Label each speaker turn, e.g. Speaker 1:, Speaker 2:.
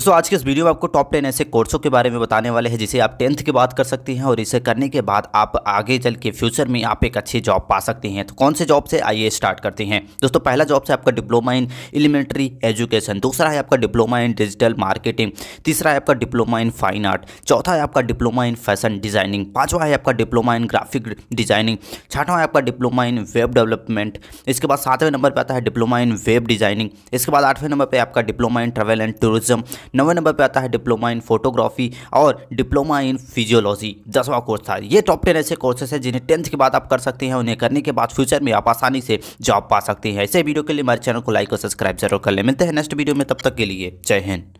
Speaker 1: दोस्तों आज के इस वीडियो में आपको टॉप टेन ऐसे कोर्सों के बारे में बताने वाले हैं जिसे आप टेंथ के बाद कर सकते हैं और इसे करने के बाद आप आगे चल के फ्यूचर में आप एक अच्छी जॉब पा सकते हैं तो कौन से जॉब से आइए स्टार्ट करते हैं दोस्तों पहला जॉब से आपका डिप्लोमा इन एलिमेंट्री एजुकेशन दूसरा है आपका डिप्लोमा इन डिजिटल मार्केटिंग तीसरा है आपका डिप्लोमा इन फाइन आर्ट चौथा है आपका डिप्लोमा इन फैशन डिजाइनिंग पाँचवा है आपका डिप्लोमा इन ग्राफिक डिजाइनिंग छठवां है आपका डिप्लोमा इन वेब डेवलपमेंट इसके बाद सातवें नंबर पर आता है डिप्लोमा इन वेब डिजाइनिंग इसके बाद आठवें नंबर पर आपका diploma in travel and tourism नवे नंबर पर आता है डिप्लोमा इन फोटोग्राफी और डिप्लोमा इन फिजियोलॉजी दसवां कोर्स था ये टॉप टेन ऐसे कोर्सेस है जिन्हें टेंथ के बाद आप कर सकते हैं उन्हें करने के बाद फ्यूचर में आप आसानी से जॉब पा सकते हैं ऐसे वीडियो के लिए हमारे चैनल को लाइक और सब्सक्राइब जरूर कर ले मिलते हैं नेक्स्ट वीडियो में तब तक के लिए जय हिंद